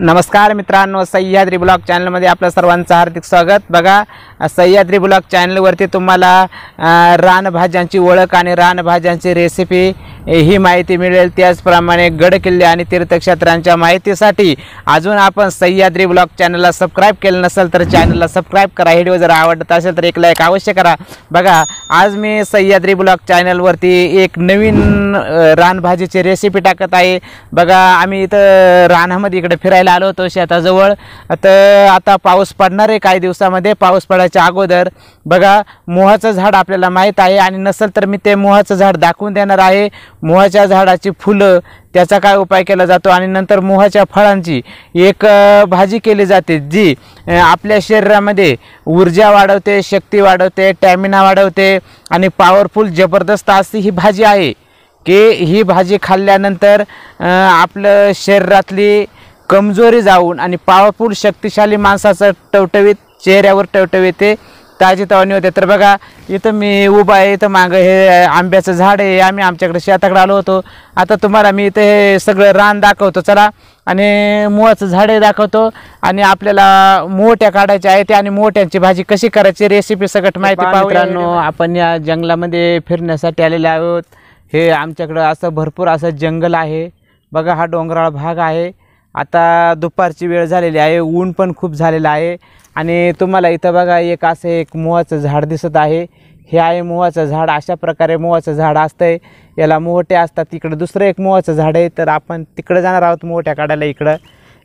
नमस्कार मित्रांनो सह्याद्री ब्लॉग चॅनलमध्ये आपलं सर्वांचं हार्दिक स्वागत बघा सह्याद्री ब्लॉग चॅनलवरती तुम्हाला रानभाज्यांची ओळख आणि रानभाज्यांची रेसिपी ही माहिती मिळेल त्याचप्रमाणे गडकिल्ले आणि तीर्थक्षेत्रांच्या माहितीसाठी अजून आपण सह्याद्री ब्लॉग चॅनलला सबस्क्राईब केलं नसेल तर चॅनलला सबस्क्राईब करा व्हिडिओ जर आवडत असेल तर एक लाईक अवश्य करा बघा आज मी सह्याद्री ब्लॉग चॅनलवरती एक नवीन रानभाजीची रेसिपी टाकत आहे बघा आम्ही इथं रानामध्ये इकडे फिरायला बघायला आलो होतो शेताजवळ तर आता पाऊस पडणार आहे काही दिवसामध्ये पाऊस पडायच्या अगोदर बघा मोहाचं झाड आपल्याला माहीत आहे आणि नसेल तर मी ते मोहाचं झाड दाखवून देणार आहे मोहाच्या झाडाची फुलं त्याचा काय उपाय केला जातो आणि नंतर मोहाच्या फळांची एक भाजी केली जाते जी आपल्या शरीरामध्ये ऊर्जा वाढवते शक्ती वाढवते टॅमिना वाढवते आणि पॉवरफुल जबरदस्त अशी ही भाजी आहे की ही भाजी खाल्ल्यानंतर आपलं शरीरातली कमजोरी जाऊन आणि पावरफुल शक्तिशाली माणसाचं टवटवीत चेहऱ्यावर टवटवीत ते ताजी तवानी होते तर बघा इथं मी उभा आहे इथं मागं हे आंब्याचं झाड आहे आम्ही आमच्याकडे शेताकडे आलो होतो आता तुम्हाला मी इथं हे सगळं रान दाखवतो चला आणि मुळाचं झाडे दाखवतो आणि आपल्याला मोठ्या काढायच्या आहेत आणि मोठ्यांची भाजी कशी करायची रेसिपी सगळं माहिती पाहू आपण या जंगलामध्ये फिरण्यासाठी आलेले आहोत हे आमच्याकडं असं भरपूर असं जंगल आहे बघा हा डोंगराळ भाग आहे आता दुपारची वेळ झालेली आहे ऊन पण खूप झालेलं आहे आणि तुम्हाला इथं बघा एक असं एक मोहाचं झाड दिसत आहे हे आहे मोहाचं झाड अशा प्रकारे मोहाचं झाड असतं आहे याला मोहटे असतात तिकडं दुसरं एक मोहाचं झाड आहे तर आपण तिकडं जाणार आहोत मोठ्या काढायला इकडं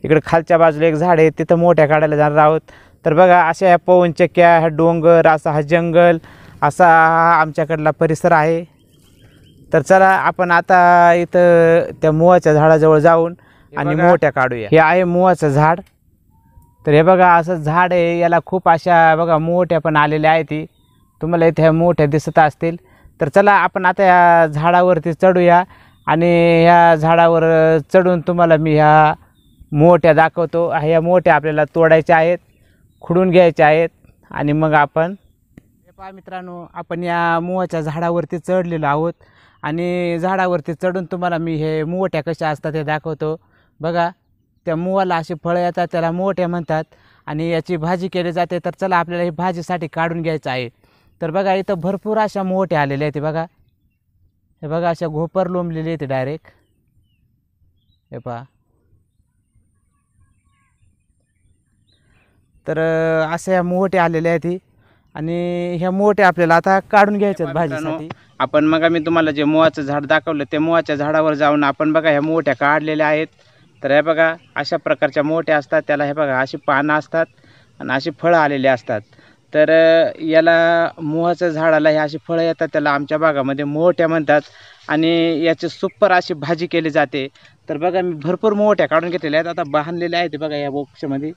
इकडं खालच्या बाजूला एक झाड आहे तिथं मोठ्या काढायला जाणार आहोत तर बघा अशा ह्या पवनचक्क्या हा डोंगर असा हा जंगल असा हा आमच्याकडला परिसर आहे तर चला आपण आता इथं त्या मोहाच्या झाडाजवळ जाऊन आणि मोठ्या काढूया हे आहे मुवाचं झाड तर हे बघा असं झाड आहे याला खूप अशा बघा मोठ्या पण आलेल्या आहेत ती तुम्हाला इथे मोठ्या दिसत असतील तर चला आपण आता या झाडावरती चढूया आणि ह्या झाडावर चढून तुम्हाला मी ह्या मोठ्या दाखवतो ह्या मोठ्या आपल्याला तोडायच्या आहेत खुडून घ्यायच्या आहेत आणि मग आपण हे पहा मित्रांनो आपण या मुवाच्या झाडावरती चढलेलो आहोत आणि झाडावरती चढून तुम्हाला मी हे मुवट्या कशा असतात हे दाखवतो बघा त्या मुवाला असे फळं येतात त्याला मोठ्या म्हणतात आणि याची भाजी केली जाते तर चला आपल्याला ही भाजीसाठी काढून घ्यायचं आहे तर बघा इथं भरपूर अशा मोठ्या आलेल्या आहेत बघा हे बघा अशा घोपर लोंबलेली आहेत डायरेक्ट हे पहा तर अशा ह्या मोठ्या आलेल्या आहेत आणि ह्या मोठ्या आपल्याला आता काढून घ्यायच्या आहेत भाजीसाठी आपण मग मी तुम्हाला जे मुवाचं झाड दाखवलं त्या मुवाच्या झाडावर जाऊन आपण बघा ह्या मोठ्या काढलेल्या आहेत तर हे बघा अशा प्रकारच्या मोठ्या असतात त्याला हे बघा अशी पानं असतात आणि अशी फळं आलेली असतात तर याला मोहाच्या झाडाला हे अशी फळं येतात त्याला आमच्या भागामध्ये मोठ्या म्हणतात आणि याची सुपर अशी भाजी केली जाते तर बघा मी भरपूर मोठ्या काढून घेतलेल्या आहेत आता बांधलेल्या आहेत बघा या बोक्षामध्ये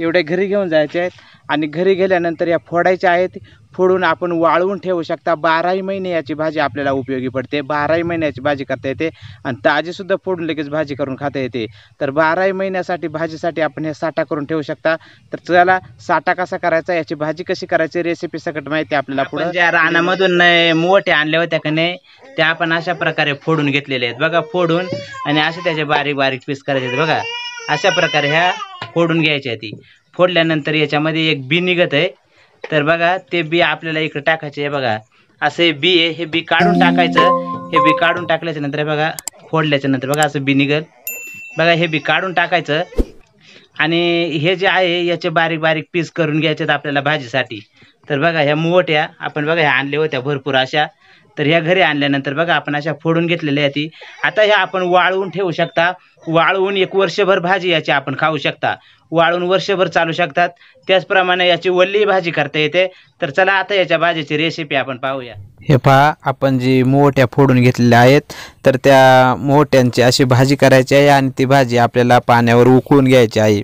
एवढ्या घरी घेऊन जायचे आहेत आणि घरी गेल्यानंतर या फोडायच्या आहेत फोडून आपण वाळवून ठेवू शकता बाराही महिने याची भाजी आपल्याला उपयोगी पडते बाराही महिन्याची भाजी करता येते आणि ताजीसुद्धा फोडून लगेच भाजी करून खाता येते तर बाराही महिन्यासाठी भाजीसाठी आपण हे साठा करून ठेवू शकता तर चला साठा कसा करायचा याची भाजी कशी करायची रेसिपी सकट माहिती आपल्याला पुढे ज्या रानामधून मोठे आणले होत्या का नाही त्या आपण अशा प्रकारे फोडून घेतलेले आहेत बघा फोडून आणि असे त्याचे बारीक बारीक पीस करायचे बघा अशा प्रकारे ह्या फोडून घ्यायच्या ती फोडल्यानंतर याच्यामध्ये एक बी निघत आहे तर बघा ते बी आपल्याला इकडे टाकायचे आहे बघा असं हे बी आहे हे बी काढून टाकायचं हे बी काढून टाकल्याच्या नंतर बघा फोडल्याच्या नंतर बघा असं बी निघल बघा हे बी काढून टाकायचं आणि हे जे आहे याचे बारीक बारीक पीस करून घ्यायचे आपल्याला भाजीसाठी तर बघा ह्या मोठ्या आपण बघा ह्या आणल्या होत्या भरपूर अशा तर ह्या घरी आणल्यानंतर बघा आपण अशा फोडून घेतलेल्या ती आता ह्या आपण वाळवून ठेवू शकता वाळवून एक वर्षभर भाजी याची आपण खाऊ शकता वाळून वर्षभर चालू शकतात त्याचप्रमाणे याची वल्ली भाजी करता येते तर चला आता याच्या भाजीची रेसिपी आपण पाहूया हे पहा आपण जी मोठ्या फोडून घेतलेल्या आहेत तर त्या मोठ्यांची अशी भाजी करायची आहे आणि ती भाजी आपल्याला पाण्यावर उकळून घ्यायची आहे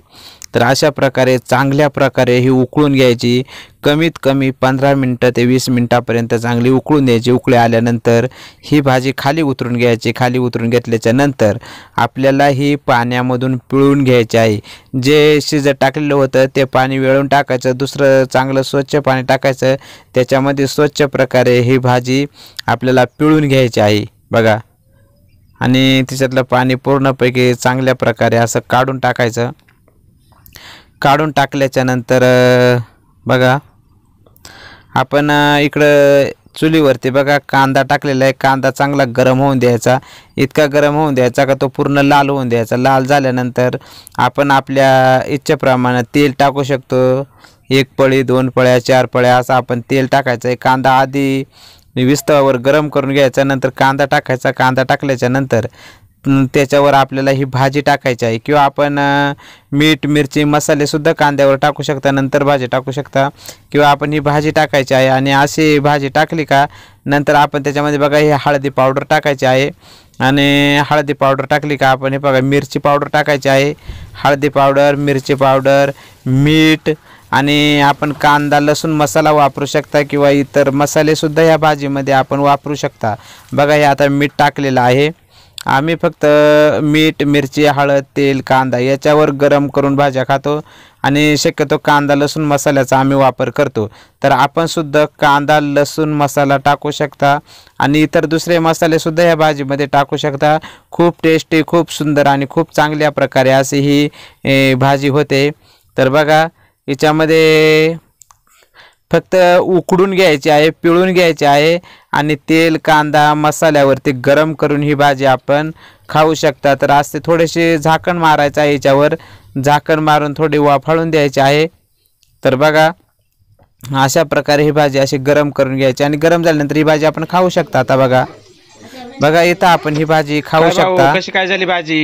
तर अशा प्रकारे चांगल्या प्रकारे ही उकळून घ्यायची कमीत कमी पंधरा मिनटं ते वीस मिनटापर्यंत चांगली उकळून द्यायची उकळी आल्यानंतर ही भाजी खाली उतरून घ्यायची खाली उतरून घेतल्याच्या नंतर आपल्याला ही पाण्यामधून पिळून घ्यायची आहे जे शिजत टाकलेलं होतं ते पाणी वेळून टाकायचं दुसरं चांगलं स्वच्छ पाणी टाकायचं त्याच्यामध्ये स्वच्छ प्रकारे ही भाजी आपल्याला पिळून घ्यायची आहे बघा आणि तिच्यातलं पाणी पूर्णपैकी चांगल्या प्रकारे असं काढून टाकायचं काढून टाकल्याच्यानंतर बघा आपण इकडं चुलीवरती बघा कांदा टाकलेला आहे कांदा चांगला गरम होऊन द्यायचा इतका गरम होऊन द्यायचा का तो पूर्ण लाल होऊन द्यायचा लाल झाल्यानंतर आपण आपल्या इच्छेप्रमाणे तेल टाकू शकतो एक पळी दोन पळ्या चार पळ्या असं आपण तेल टाकायचं आहे कांदा आधी विस्तवावर गरम करून घ्यायचा नंतर कांदा टाकायचा कांदा टाकल्याच्या नंतर त्याच्यावर आपल्याला ही भाजी टाकायची आहे किंवा आपण मीठ मिरची मसालेसुद्धा कांद्यावर टाकू शकता नंतर भाजी टाकू शकता किंवा आपण ही भाजी टाकायची आहे आणि अशी भाजी टाकली का नंतर आपण त्याच्यामध्ये बघा ही हळदी पावडर टाकायची आहे आणि हळदी पावडर टाकली का आपण हे बघा मिरची पावडर टाकायची आहे हळदी पावडर मिरची पावडर मीठ आणि आपण कांदा लसूण मसाला वापरू शकता किंवा इतर मसालेसुद्धा या भाजीमध्ये आपण वापरू शकता बघा हे आता मीठ टाकलेलं आहे आम्ही फक्त मीठ मिरची हळद तेल कांदा याच्यावर गरम करून भाज्या खातो आणि शक्यतो कांदा लसूण मसाल्याचा आम्ही वापर करतो तर आपण सुद्धा कांदा लसूण मसाला टाकू शकता आणि इतर दुसरे मसालेसुद्धा या भाजीमध्ये टाकू शकता खूप टेस्टी खूप सुंदर आणि खूप चांगल्या प्रकारे अशी ही भाजी होते तर बघा याच्यामध्ये फक्त उकडून घ्यायची आहे पिळून घ्यायचे आहे आणि तेल कांदा मसाल्यावरती गरम करून ही भाजी आपण खाऊ शकता तर आज ते थोडेसे झाकण मारायचं आहे याच्यावर झाकण मारून थोडे वाफाळून द्यायचे आहे तर बघा अशा प्रकारे ही भाजी अशी गरम करून घ्यायची आणि गरम झाल्यानंतर ही भाजी आपण खाऊ शकता आता बघा बघा इथं आपण ही भाजी खाऊ शकता कशी काय झाली भाजी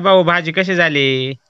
काय भाऊ भाजी कशी झाली